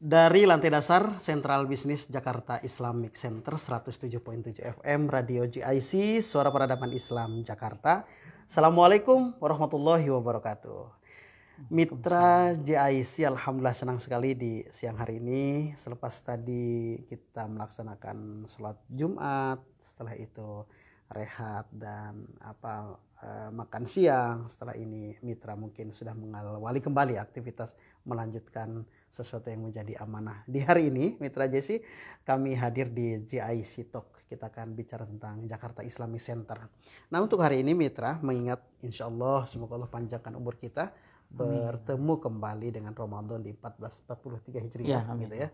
dari lantai dasar Central Business Jakarta Islamic Center 107.7 FM Radio GIC Suara Peradaban Islam Jakarta. Assalamualaikum warahmatullahi wabarakatuh. Mitra GIC alhamdulillah senang sekali di siang hari ini selepas tadi kita melaksanakan sholat Jumat, setelah itu rehat dan apa eh, makan siang. Setelah ini mitra mungkin sudah mengawali kembali aktivitas melanjutkan sesuatu yang menjadi amanah. Di hari ini, Mitra Jesse, kami hadir di GIC Talk. Kita akan bicara tentang Jakarta Islamic Center. Nah, untuk hari ini, Mitra, mengingat insya Allah, semoga Allah panjangkan umur kita, bertemu kembali dengan Ramadan di 1443 Hijriah ya, gitu ya.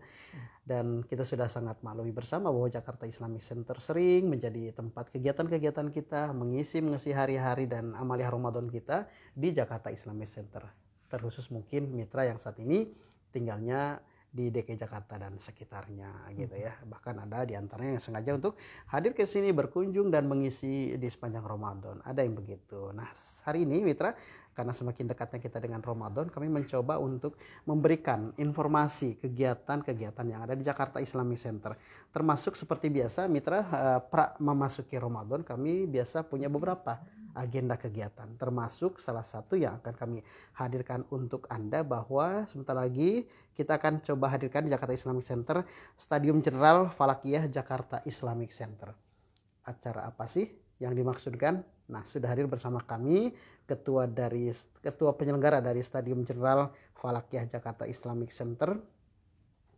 Dan kita sudah sangat maklumi bersama bahwa Jakarta Islamic Center sering menjadi tempat kegiatan-kegiatan kita mengisi mengisi hari-hari dan amaliah Ramadan kita di Jakarta Islamic Center. Terkhusus mungkin mitra yang saat ini tinggalnya di DKI Jakarta dan sekitarnya gitu ya. Hmm. Bahkan ada di antaranya yang sengaja untuk hadir ke sini berkunjung dan mengisi di sepanjang Ramadan. Ada yang begitu. Nah, hari ini Mitra karena semakin dekatnya kita dengan Ramadan, kami mencoba untuk memberikan informasi kegiatan-kegiatan yang ada di Jakarta Islamic Center. Termasuk seperti biasa Mitra eh, pra memasuki Ramadan kami biasa punya beberapa agenda kegiatan. Termasuk salah satu yang akan kami hadirkan untuk Anda bahwa sebentar lagi kita akan coba hadirkan di Jakarta Islamic Center, Stadium Jenderal Falakiyah Jakarta Islamic Center. Acara apa sih yang dimaksudkan? Nah, sudah hadir bersama kami ketua dari ketua penyelenggara dari Stadium Jenderal Falakiyah Jakarta Islamic Center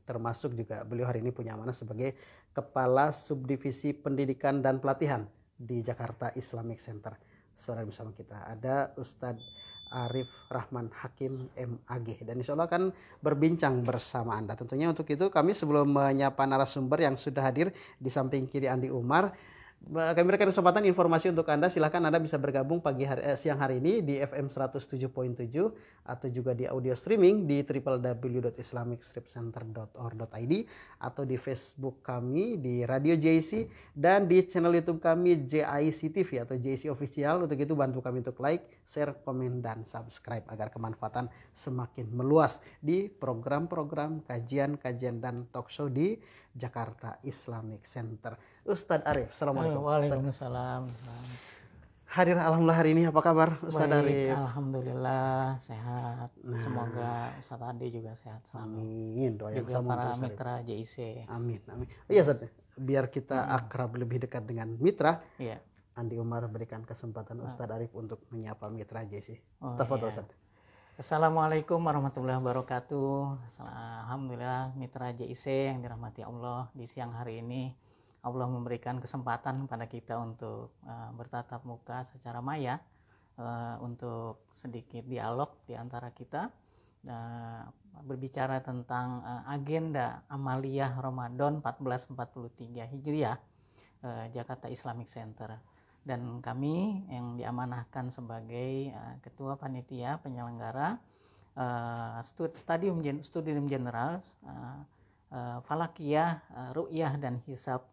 termasuk juga beliau hari ini punya mana sebagai kepala subdivisi pendidikan dan pelatihan di Jakarta Islamic Center sore bersama kita ada Ustadz Arif Rahman Hakim MAG dan insya Allah akan berbincang bersama Anda. Tentunya untuk itu kami sebelum menyapa narasumber yang sudah hadir di samping kiri Andi Umar Eh, kami berikan kesempatan informasi untuk Anda. Silahkan Anda bisa bergabung pagi hari, eh, siang hari ini di FM 107.7 atau juga di audio streaming di www.islamicstripcenter.org.id atau di Facebook kami di Radio JC dan di channel YouTube kami JIC TV atau JC Official. Untuk itu bantu kami untuk like, share, komen, dan subscribe agar kemanfaatan semakin meluas di program-program, kajian-kajian, dan talk show di Jakarta Islamic Center. Ustadz Arif, Assalamualaikum. Eh, waalaikumsalam. Hadir Alhamdulillah hari ini apa kabar Ustadz Baik, Arif? Alhamdulillah sehat. Nah. Semoga Ustadz Andi juga sehat selalu. Amin. Doa yang sama para Ustadz mitra JIC. Amin, amin. Oh, iya Ustadz, biar kita hmm. akrab lebih dekat dengan mitra. Iya. Andi Umar berikan kesempatan ah. Ustadz Arif untuk menyapa mitra JIC. Oh, Terfoto iya. Ustadz. Assalamualaikum warahmatullahi wabarakatuh. Alhamdulillah mitra JIC yang dirahmati Allah di siang hari ini Allah memberikan kesempatan kepada kita untuk uh, bertatap muka secara maya uh, untuk sedikit dialog di antara kita uh, berbicara tentang uh, agenda Amaliyah Ramadan 1443 Hijriah uh, Jakarta Islamic Center dan kami yang diamanahkan sebagai uh, ketua panitia penyelenggara uh, stadium studium general uh, eh, uh, falakiyah, uh, ru'yah dan hisab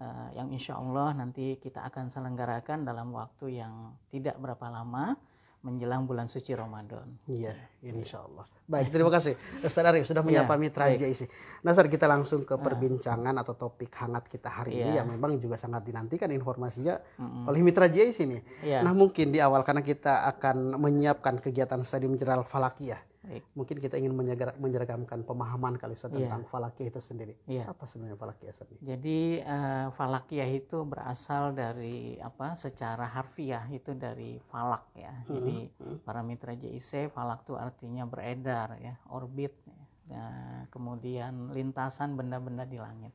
uh, yang insya Allah nanti kita akan selenggarakan dalam waktu yang tidak berapa lama menjelang bulan suci Ramadan. Iya, insya Allah. Baik, terima kasih Ustaz Arif sudah iya, menyapa ya, mitra JIC. Nasar kita langsung ke ah. perbincangan atau topik hangat kita hari ya. ini iya. yang memang juga sangat dinantikan informasinya mm-hmm. oleh mitra JIC ini. Ya. Nah mungkin di awal karena kita akan menyiapkan kegiatan Stadium Jeral Falakiyah Baik. Mungkin kita ingin menyeragamkan pemahaman kalau Ustaz yeah. tentang falakiyah itu sendiri. Yeah. Apa sebenarnya falakiyah sendiri? Jadi uh, falakiyah itu berasal dari apa? Secara harfiah itu dari falak ya. Hmm. Jadi para mitra JIC falak itu artinya beredar ya, orbit. Ya. Nah, kemudian lintasan benda-benda di langit.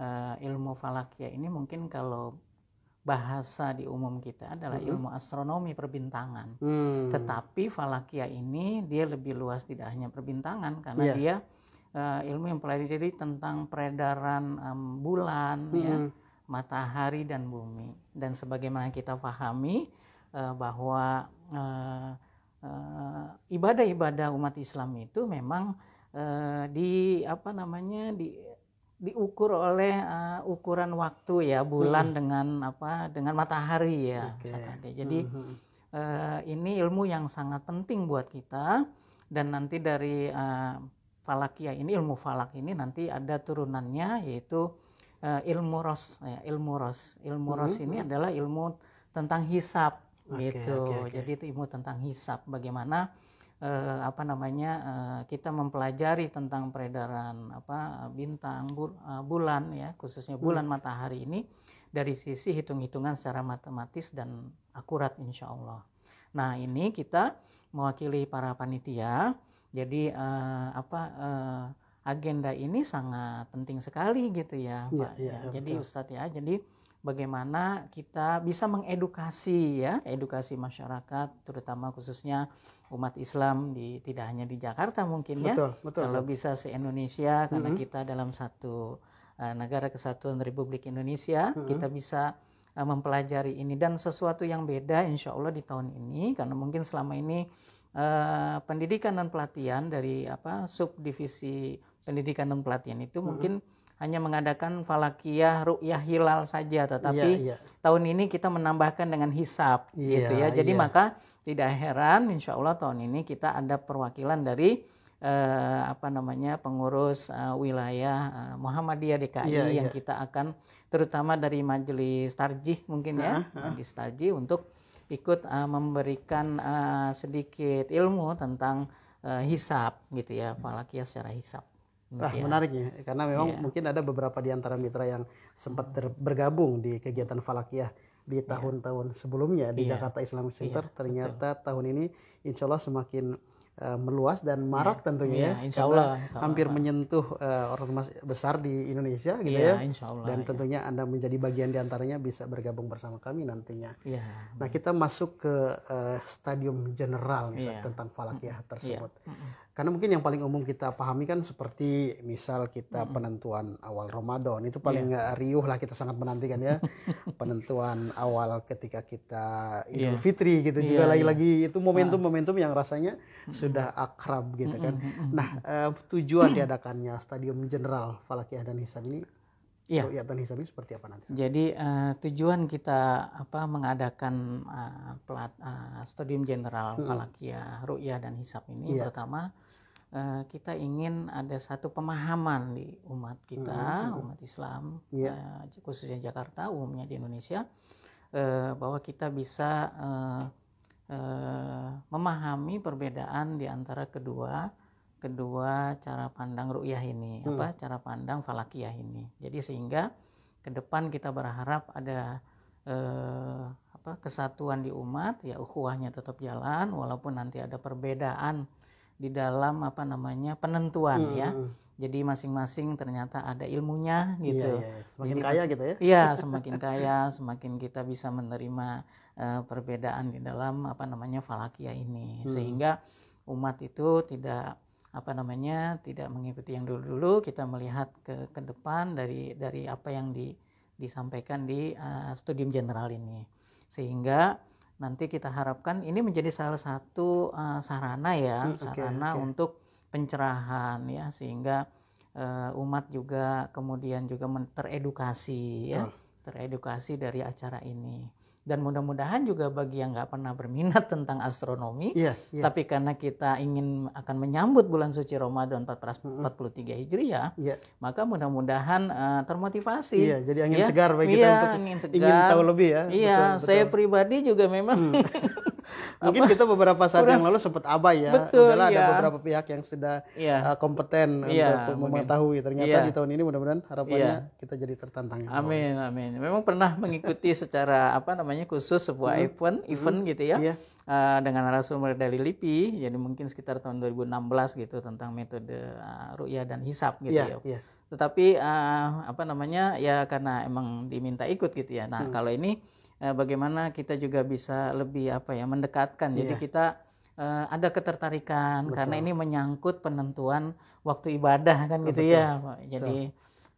Uh, ilmu falakiyah ini mungkin kalau bahasa di umum kita adalah mm-hmm. ilmu astronomi perbintangan. Mm. Tetapi falakia ini dia lebih luas tidak hanya perbintangan karena yeah. dia uh, ilmu yang pelajari tentang peredaran um, bulan mm-hmm. ya, matahari dan bumi dan sebagaimana kita pahami uh, eh, bahwa uh, uh, ibadah-ibadah umat Islam itu memang uh, di apa namanya di diukur oleh uh, ukuran waktu ya bulan hmm. dengan apa dengan matahari ya okay. jadi jadi hmm. uh, ini ilmu yang sangat penting buat kita dan nanti dari uh, eh, falakia ya, ini ilmu falak ini nanti ada turunannya yaitu uh, ilmu ros ya, ilmu ros ilmu hmm. ros hmm. ini adalah ilmu tentang hisap okay, gitu okay, okay. jadi itu ilmu tentang hisap bagaimana eh, apa namanya eh, kita mempelajari tentang peredaran apa bintang bu, eh, bulan ya khususnya hmm. bulan hmm. matahari ini dari sisi hitung-hitungan secara matematis dan akurat insya Allah. Nah ini kita mewakili para panitia jadi eh, apa eh, agenda ini sangat penting sekali gitu ya, ya Pak. Ya, ya, jadi Ustadz ya jadi bagaimana kita bisa mengedukasi ya, edukasi masyarakat terutama khususnya umat Islam di tidak hanya di Jakarta mungkin ya. Betul, Kalau betul. bisa se-Indonesia karena mm -hmm. kita dalam satu uh, negara kesatuan Republik Indonesia, mm -hmm. kita bisa uh, mempelajari ini dan sesuatu yang beda insya Allah di tahun ini karena mungkin selama ini uh, pendidikan dan pelatihan dari apa subdivisi pendidikan dan pelatihan itu mm -hmm. mungkin hanya mengadakan falakiyah, ru'yah, hilal saja, tetapi yeah, yeah. tahun ini kita menambahkan dengan hisab, yeah, gitu ya. Jadi yeah. maka tidak heran, insya Allah tahun ini kita ada perwakilan dari eh, apa namanya pengurus eh, wilayah eh, Muhammadiyah DKI yeah, iya. yang yeah. kita akan terutama dari Majelis Tarjih mungkin ya, uh, Majelis Tarjih untuk ikut uh, memberikan uh, sedikit ilmu tentang uh, eh, hisap gitu ya, falakiyah secara hisap. Nah, ya. menariknya karena memang ya. mungkin ada beberapa di antara mitra yang sempat bergabung di kegiatan falakiyah di iya. tahun-tahun ya. sebelumnya di ya. Jakarta Islamic iya, Center ya, ternyata betul. tahun ini insya Allah semakin uh, meluas dan iya. marak ya. tentunya ya, insya Allah, insya Allah. hampir menyentuh uh, orang besar di Indonesia gitu ya, ya. Insya Allah, dan tentunya ya. anda menjadi bagian di antaranya bisa bergabung bersama kami nantinya. Ya. Nah kita masuk ke uh, stadium general misalnya ya. tentang falakiyah tersebut. Ya. Karena mungkin yang paling umum kita pahami kan seperti misal kita hmm. penentuan awal Ramadan itu paling yeah. riuh lah kita sangat menantikan ya penentuan awal ketika kita Idul yeah. Fitri gitu yeah, juga iya, lagi-lagi iya. itu momentum-momentum ah. yang rasanya hmm. sudah akrab gitu kan. Hmm. Nah, uh, tujuan diadakannya Stadium Jenderal Falakiyah dan Hisam ini Iya. Ru'yatan ini seperti apa nanti? Jadi uh, tujuan kita apa mengadakan uh, pelat uh, eh, studium general hmm. falakiyah, dan hisab ini yeah. pertama uh, kita ingin ada satu pemahaman di umat kita, hmm. hmm, hmm. umat Islam yeah. Iya. uh, khususnya Jakarta, umumnya di Indonesia uh, bahwa kita bisa uh, uh, memahami perbedaan di antara kedua kedua cara pandang ru'yah ini, hmm. apa cara pandang falakiyah ini. Jadi sehingga ke depan kita berharap ada eh, apa kesatuan di umat, ya ukhuwahnya tetap jalan walaupun nanti ada perbedaan di dalam apa namanya penentuan hmm. ya. Hmm. Jadi masing-masing ternyata ada ilmunya iya, gitu. Iya, iya. Semakin Jadi, kaya gitu ya? Iya, semakin kaya, semakin kita bisa menerima eh, perbedaan di dalam apa namanya falakiyah ini, hmm. sehingga umat itu tidak apa namanya tidak mengikuti yang dulu-dulu kita melihat ke ke depan dari dari apa yang di, disampaikan di uh, studium general ini sehingga nanti kita harapkan ini menjadi salah satu uh, sarana ya hmm, sarana okay. untuk pencerahan ya sehingga uh, umat juga kemudian juga teredukasi ya oh. teredukasi dari acara ini dan mudah-mudahan juga bagi yang nggak pernah berminat tentang astronomi, yeah, yeah. tapi karena kita ingin akan menyambut bulan suci Ramadan 443 Hijriah, yeah. maka mudah-mudahan uh, termotivasi. Iya, yeah, jadi angin yeah. segar bagi yeah, kita untuk angin segar. ingin tahu lebih ya. Iya, yeah, saya pribadi juga memang. Hmm. mungkin kita beberapa saat Udah, yang lalu sempat abai ya. Betul. Udahlah ada iya. beberapa pihak yang sudah iya. uh, kompeten iya, untuk mungkin. mengetahui. Ternyata iya. di tahun ini mudah-mudahan harapannya iya. kita jadi tertantang. Ya. Amin amin. Memang pernah mengikuti secara apa namanya khusus sebuah hmm. event hmm. event hmm. gitu ya. iya. Uh, dengan narasumber dari LIPI, jadi mungkin sekitar tahun 2016 gitu tentang metode uh, ruya dan hisap gitu ya. ya. Iya. tetapi uh, apa namanya ya karena emang diminta ikut gitu ya. Nah hmm. kalau ini Eh, bagaimana kita juga bisa lebih apa ya mendekatkan. Jadi yeah. kita uh, ada ketertarikan Betul. karena ini menyangkut penentuan waktu ibadah kan oh, gitu Betul. gitu ya, Pak. Jadi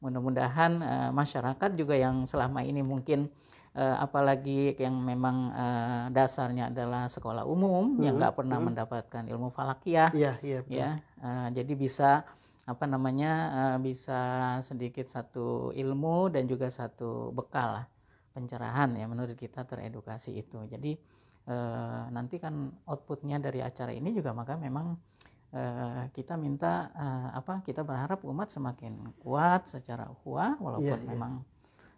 mudah-mudahan uh, masyarakat juga yang selama ini mungkin uh, apalagi yang memang uh, dasarnya adalah sekolah umum hmm. yang nggak pernah hmm. mendapatkan ilmu falakiyah iya, iya, ya, ya, ya uh, jadi bisa apa namanya bisa sedikit satu ilmu dan juga satu bekal lah pencerahan ya menurut kita teredukasi itu jadi e, nanti kan outputnya dari acara ini juga maka memang e, kita minta e, apa kita berharap umat semakin kuat secara hua walaupun yeah, iya. memang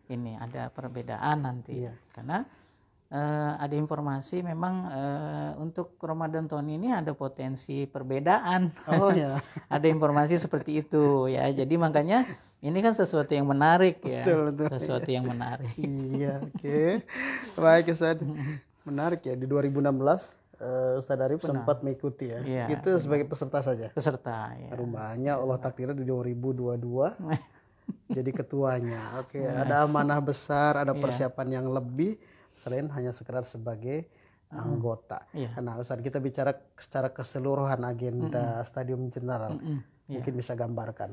yeah. ini ada perbedaan nanti yeah. karena Uh, ada informasi memang uh, untuk Ramadan tahun ini ada potensi perbedaan. Oh ya. ada informasi seperti itu ya. Jadi makanya ini kan sesuatu yang menarik ya. Betul, betul. Sesuatu yang menarik. iya, oke. Okay. Baik, Ustaz. Menarik ya di 2016 uh, Ustadz Arif Benar. sempat mengikuti ya. ya itu benar. sebagai peserta saja. Peserta ya. Rumahnya Allah takdirnya di 2022 jadi ketuanya. Oke, okay, iya. ada amanah besar, ada iya. persiapan yang lebih selain hanya sekedar sebagai hmm. anggota. Yeah. Nah, Ustadz kita bicara secara keseluruhan agenda mm -mm. Stadium General. Mm -mm. Iya. Mungkin bisa gambarkan.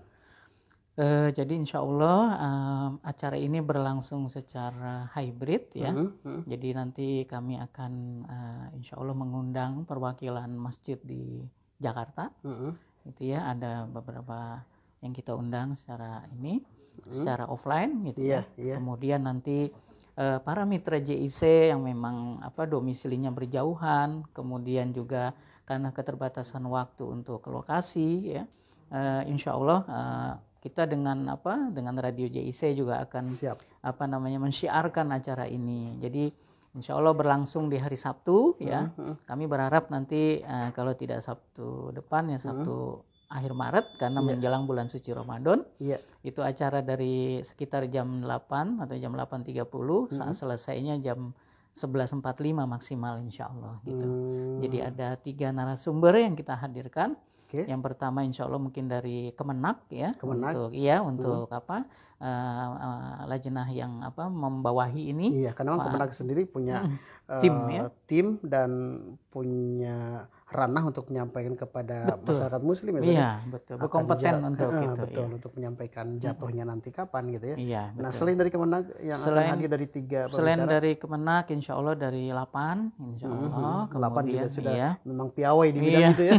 Uh, jadi insya Allah uh, acara ini berlangsung secara hybrid ya. Uh hmm, -huh. Hmm. Jadi nanti kami akan uh, insya Allah mengundang perwakilan masjid di Jakarta. Uh hmm, -huh. Itu ya ada beberapa yang kita undang secara ini, uh -huh. secara offline gitu yeah, ya. Yeah. Kemudian nanti uh, para mitra JIC yang memang apa domisilinya berjauhan, kemudian juga karena keterbatasan waktu untuk lokasi ya. Uh, insya Allah uh, kita dengan apa dengan radio JIC juga akan Siap. apa namanya mensyiarkan acara ini. Jadi insya Allah berlangsung di hari Sabtu ya. Uh hmm, -huh. Hmm. Kami berharap nanti uh, kalau tidak Sabtu depan ya hmm. Sabtu uh akhir Maret karena yeah. menjelang bulan suci Ramadan. Yeah. Itu acara dari sekitar jam 8 atau jam 8.30 uh saat selesainya jam 11.45 maksimal insya Allah gitu. Hmm. Jadi ada tiga narasumber yang kita hadirkan Okay. Yang pertama insya Allah mungkin dari Kemenak ya Kemenak. untuk iya hmm. untuk hmm. apa uh, uh, lajnah yang apa membawahi ini. Iya karena Pak, Kemenak sendiri punya hmm, tim eh, ya tim dan punya ranah untuk menyampaikan kepada betul. masyarakat muslim ya iya, betul berkompeten untuk eh, itu, betul iya. untuk menyampaikan jatuhnya nanti kapan gitu ya iya, nah, betul. nah selain dari kemenang yang selain, akan hadir dari tiga selain dari kemenang insya Allah dari 8 insya mm-hmm, Allah mm -hmm. kemudian juga sudah iya. memang piawai di bidang iya. itu ya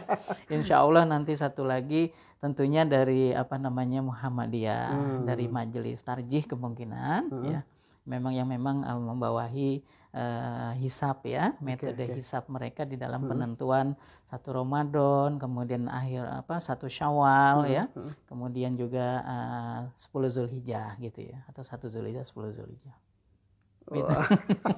insya Allah nanti satu lagi tentunya dari apa namanya Muhammadiyah hmm. dari Majelis Tarjih kemungkinan hmm. ya memang yang memang eh, membawahi uh, hisap ya metode okay, hisap mereka di dalam hmm. penentuan satu Ramadan kemudian akhir apa satu Syawal hmm. ya hmm. hmm. kemudian juga eh, uh, 10 Zulhijjah gitu ya atau satu Zulhijjah 10 Zulhijjah gitu.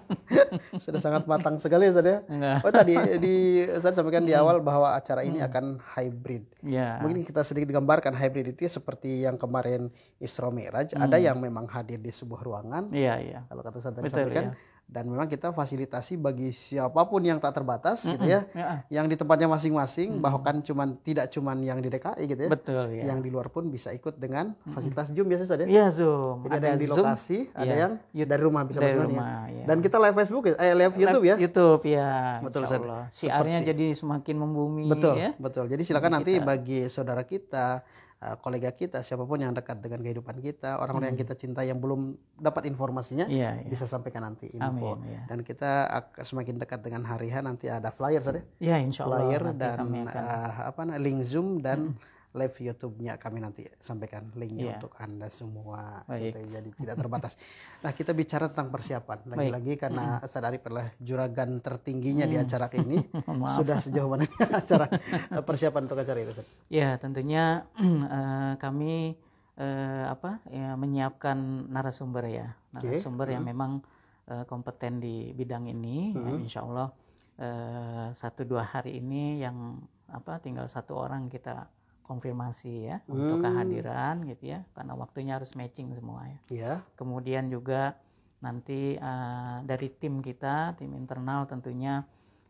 sudah sangat matang sekali Ustaz ya. Oh tadi di Ustaz sampaikan di hmm. awal bahwa acara ini hmm. akan hybrid. Ya. Mungkin kita sedikit gambarkan hybrid itu seperti yang kemarin Isra Mi'raj hmm. ada yang memang hadir di sebuah ruangan. Iya, iya. Kalau kata Ustaz tadi Betul, sampaikan ya dan memang kita fasilitasi bagi siapapun yang tak terbatas mm -hmm. gitu ya, ya. yang di tempatnya masing-masing mm -hmm. bahkan cuman tidak cuman yang di DKI gitu ya betul ya yang di luar pun bisa ikut dengan fasilitas Zoom biasa saja ya? iya Zoom Jadi ada, yang di lokasi ada iya. yang dari rumah bisa masing-masing ya. Iya. dan kita live Facebook ya? eh live YouTube ya YouTube ya betul Allah. siarnya Seperti. jadi semakin membumi betul ya. betul jadi silakan nanti bagi saudara kita Eh, kolega kita, siapapun yang dekat dengan kehidupan kita, orang-orang hmm. yang kita cinta yang belum dapat informasinya yeah, yeah. bisa sampaikan nanti info. Amin, yeah. Dan kita semakin dekat dengan hari hari nanti ada flyer saja. Ya, yeah, insya Allah. Flyer dan akan... uh, apa link Zoom dan hmm live YouTube-nya kami nanti sampaikan linknya yeah. untuk anda semua. Gitu, ya. jadi tidak terbatas. nah kita bicara tentang persiapan lagi-lagi karena mm. Ustaz adalah juragan tertingginya mm. di acara ini. Sudah sejauh mana acara eh, persiapan untuk acara itu? Ya tentunya uh, kami uh, apa ya menyiapkan narasumber ya narasumber okay. yang mm. memang uh, kompeten di bidang ini. Ya, mm. Ya, insya Allah uh, satu dua hari ini yang apa tinggal satu orang kita konfirmasi ya hmm. untuk kehadiran gitu ya karena waktunya harus matching semua ya. Yeah. Kemudian juga nanti uh, dari tim kita tim internal tentunya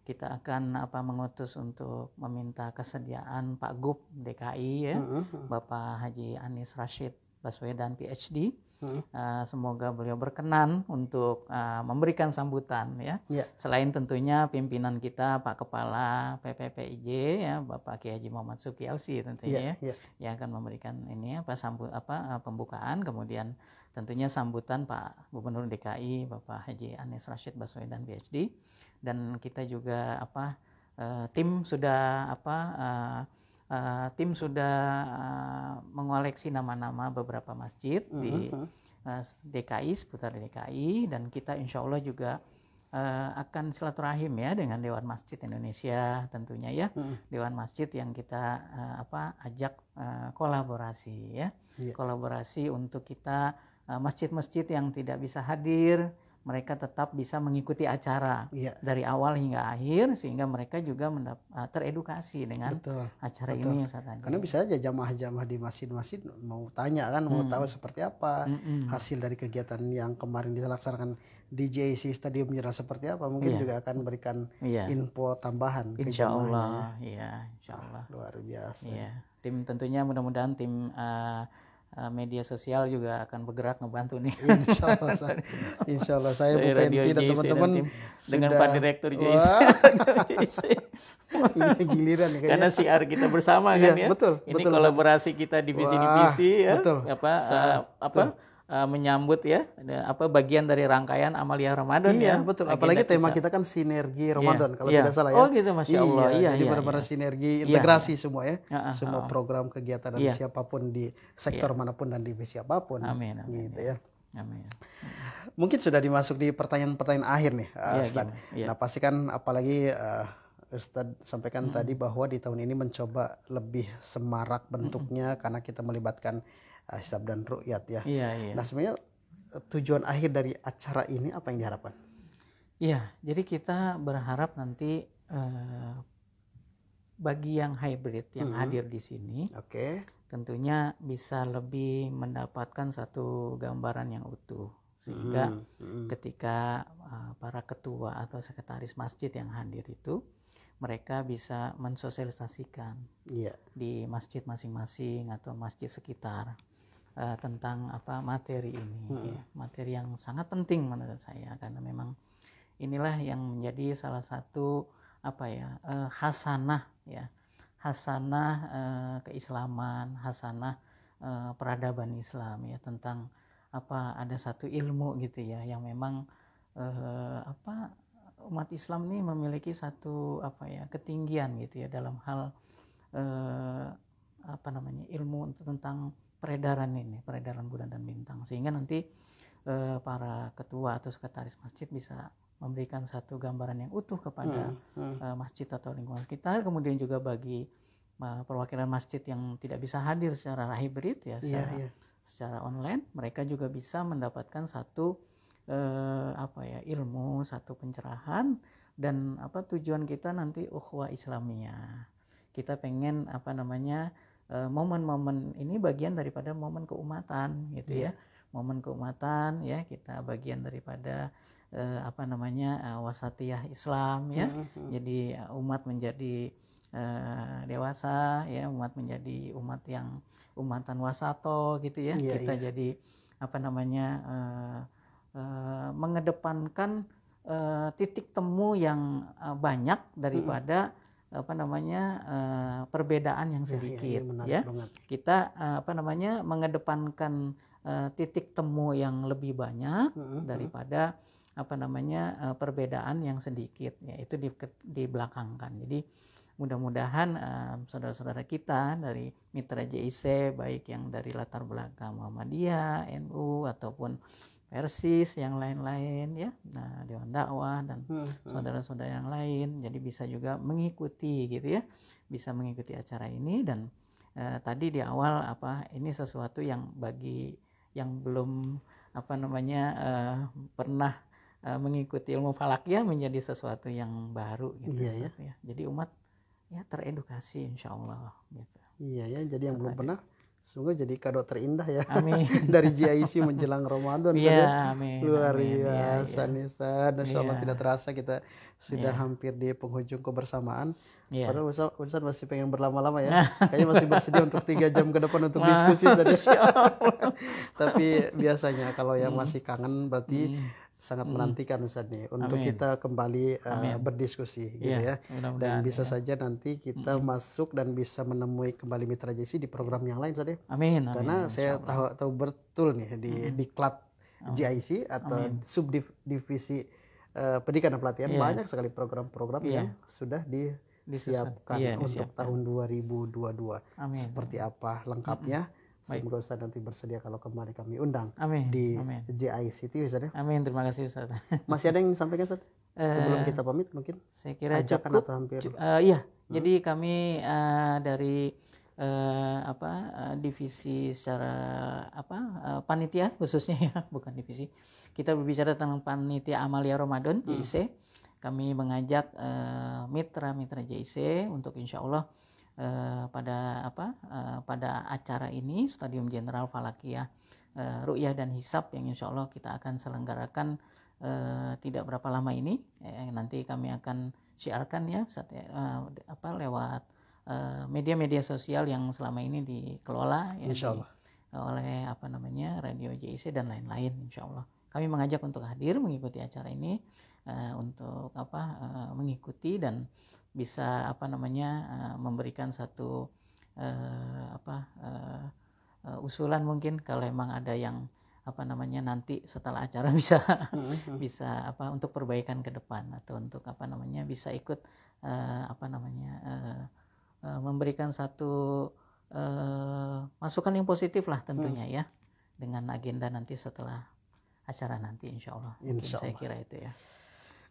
kita akan apa mengutus untuk meminta kesediaan Pak Gub DKI ya uh, Bapak Haji Anies Rashid Baswedan PhD Uh, semoga beliau berkenan untuk uh, memberikan sambutan ya. ya. Selain tentunya pimpinan kita Pak Kepala PPPIJ ya Bapak Kiai Haji Muhammad Suki LC tentunya ya, ya ya yang akan memberikan ini apa sambut apa ah, pembukaan kemudian tentunya sambutan Pak Gubernur DKI Bapak Haji Anies Rashid Baswedan PhD dan kita juga apa uh, tim sudah apa uh, uh, tim sudah uh, mengoleksi nama-nama beberapa masjid uh hmm, -huh. di uh, DKI seputar DKI dan kita insya Allah juga uh, akan silaturahim ya dengan Dewan Masjid Indonesia tentunya ya -huh. Dewan Masjid yang kita uh, apa ajak uh, kolaborasi ya yeah. kolaborasi untuk kita masjid-masjid uh, yang tidak bisa hadir mereka tetap bisa mengikuti acara ya. dari awal hingga akhir sehingga mereka juga ah, teredukasi dengan betul, acara betul. ini yang saya tanya. Karena bisa aja jamaah-jamaah di masjid-masjid mau tanya kan, hmm. mau tahu seperti apa hmm, hasil dari kegiatan yang kemarin dilaksanakan di JIC. Stadium Nyerah seperti apa, mungkin ya. juga akan memberikan ya. info tambahan. Insya Allah, ya, insya Allah. luar biasa. Ya. Tim tentunya mudah-mudahan tim uh, Eh, media sosial juga akan bergerak ngebantu nih. Insya Allah, saya, insya Allah saya Dari Bu Penti dan teman-teman sudah... dengan Pak Direktur JIC. giliran ya, Karena siar kita bersama iya, kan ya. Betul. Ini betul, kolaborasi kita divisi-divisi ya. Betul. Apa betul. Eh, apa? Betul Eh, menyambut ya apa bagian dari rangkaian amalia Ramadan iya, ya. betul. Apalagi kita. tema kita kan sinergi iya. Ramadan iya. kalau iya. tidak salah ya. Oh gitu Masya iya, Allah. Iya, iya jadi iya, benar-benar iya. sinergi iya. integrasi iya. semua ya. Uh, uh, semua program kegiatan dari iya. siapapun di sektor iya. manapun dan divisi apapun. Amin. amin gitu ya. Amin. Mungkin sudah dimasuk di pertanyaan-pertanyaan akhir nih, uh, eh, ya, Ustaz. Nah, pasti kan apalagi uh, eh, Ustad sampaikan hmm. tadi bahwa di tahun ini mencoba lebih semarak bentuknya hmm. hmm. karena kita melibatkan hisab dan rukyat ya. Iya, iya. Nah sebenarnya eh, tujuan akhir dari acara ini apa yang diharapkan? Iya, jadi kita berharap nanti eh, bagi yang hybrid yang -hmm. hadir di sini, oke, okay. tentunya bisa lebih mendapatkan satu gambaran yang utuh sehingga hmm. -hmm. ketika eh, para ketua atau sekretaris masjid yang hadir itu mereka bisa mensosialisasikan yeah. di masjid masing-masing atau masjid sekitar uh, tentang apa materi ini hmm. ya. materi yang sangat penting menurut saya karena memang inilah yang menjadi salah satu apa ya uh, eh, hasanah ya hasanah uh, eh, keislaman hasanah uh, peradaban Islam ya tentang apa ada satu ilmu gitu ya yang memang uh, apa umat Islam ini memiliki satu apa ya ketinggian gitu ya dalam hal eh, apa namanya ilmu tentang peredaran ini, peredaran bulan dan bintang sehingga nanti e, para ketua atau sekretaris masjid bisa memberikan satu gambaran yang utuh kepada hmm, hmm. E, masjid atau lingkungan sekitar kemudian juga bagi e, perwakilan masjid yang tidak bisa hadir secara hybrid ya iya, secara, yeah, yeah. secara online mereka juga bisa mendapatkan satu e, apa ya ilmu satu pencerahan dan apa tujuan kita nanti ukhuwah Islamiyah kita pengen apa namanya Eh, momen-momen ini bagian daripada momen keumatan gitu yeah. ya iya. momen keumatan ya kita bagian daripada uh, apa namanya uh, wasatiyah Islam ya mm-hmm. jadi umat menjadi uh, dewasa ya umat menjadi umat yang umatan wasato gitu ya yeah, kita yeah. jadi apa namanya eh, uh, mengedepankan uh, titik temu yang uh, banyak hmm, daripada mm-hmm apa namanya eh, perbedaan yang iya, iya, sedikit iya, ya, ya, ya. kita eh, apa namanya mengedepankan eh, titik temu yang lebih banyak hmm. daripada apa namanya perbedaan yang sedikit ya itu di, di belakangkan jadi mudah-mudahan saudara saudara-saudara kita dari mitra JIC baik yang dari latar belakang Muhammadiyah NU ataupun Persis yang lain-lain ya nah Dewan Dakwah dan hmm, hmm. saudara-saudara yang lain jadi bisa juga mengikuti gitu ya bisa mengikuti acara ini dan eh, tadi di awal apa ini sesuatu yang bagi yang belum apa namanya eh, pernah eh, mengikuti ilmu falak ya menjadi sesuatu yang baru gitu iya, ya. jadi umat ya teredukasi insyaallah. gitu iya ya jadi yang belum pernah Semoga jadi kado terindah ya. Amin. Dari GIC menjelang Ramadan. Iya, amin. Luar iya, biasa ya, ya. Insya Allah iya. tidak terasa kita sudah ya. hampir di penghujung kebersamaan. Ya. Padahal Ustaz, masih pengen berlama-lama ya. Kayaknya masih bersedia untuk tiga jam ke depan untuk diskusi Tapi biasanya kalau yang hmm. masih kangen berarti hmm sangat hmm. menantikan Ustaz nih untuk Amin. kita kembali uh, berdiskusi iya, gitu ya. dan bisa ya. saja nanti kita hmm. masuk dan bisa menemui kembali mitra JC di program yang lain Ustaz ya. Amin. Karena Amin. saya tahu tahu betul nih di hmm. diklat JIC atau Amin. subdivisi uh, eh, pendidikan dan pelatihan ya. banyak sekali program-program ya. yang sudah di disiapkan ya, untuk disiapkan. tahun 2022. Amin. Seperti apa lengkapnya? Hmm. Semoga Ustaz nanti bersedia kalau kembali kami undang Amin. di JICT Ustaz ya. Amin, terima kasih Ustaz. Masih ada yang disampaikan Ustaz? Eh, Sebelum kita pamit mungkin? Saya kira Ajakan cukup. Atau hampir? Uh, iya, hmm? jadi kami uh, dari uh, apa uh, divisi secara apa uh, panitia khususnya ya bukan divisi kita berbicara tentang panitia Amalia Ramadan JIC hmm. kami mengajak mitra-mitra uh, JIC untuk insya Allah eh, pada apa eh, pada acara ini Stadium Jenderal Falakiyah eh, Ru'yah dan Hisab yang insya Allah kita akan selenggarakan eh, tidak berapa lama ini eh, nanti kami akan siarkan ya saat, eh, apa lewat eh, media-media eh, sosial yang selama ini dikelola ya, insya Allah. Di, oleh apa namanya Radio JIC dan lain-lain insya Allah kami mengajak untuk hadir mengikuti acara ini uh, untuk apa uh, mengikuti dan bisa apa namanya uh, memberikan satu uh, apa uh, uh, usulan mungkin kalau emang ada yang apa namanya nanti setelah acara bisa mm-hmm. bisa apa untuk perbaikan ke depan atau untuk apa namanya bisa ikut uh, apa namanya uh, uh, memberikan satu uh, masukan yang positif lah tentunya hmm. ya dengan agenda nanti setelah acara nanti insya Allah. Insya Allah. Saya kira itu ya.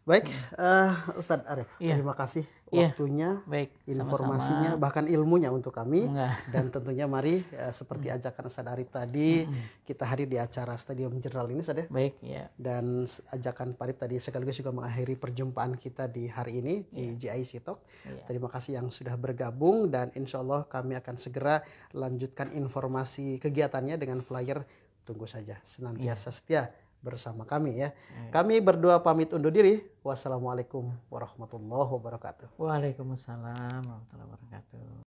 Baik, uh, Ustadz Arif, ya. terima kasih waktunya, waktunya, Baik, informasinya, sama-sama. bahkan ilmunya untuk kami. Enggak. Dan tentunya mari uh, seperti ajakan Ustadz Arif tadi, kita hadir di acara Stadium Jurnal ini, Ustadz ya. Baik, ya. Dan ajakan Pak tadi sekaligus juga mengakhiri perjumpaan kita di hari ini di ya. GIC Talk. Ya. Terima kasih yang sudah bergabung dan insya Allah kami akan segera lanjutkan informasi kegiatannya dengan flyer. Tunggu saja, senantiasa ya. setia bersama kami ya. Iya. Kami berdua pamit undur diri. Wassalamualaikum warahmatullahi wabarakatuh. Waalaikumsalam warahmatullahi wabarakatuh.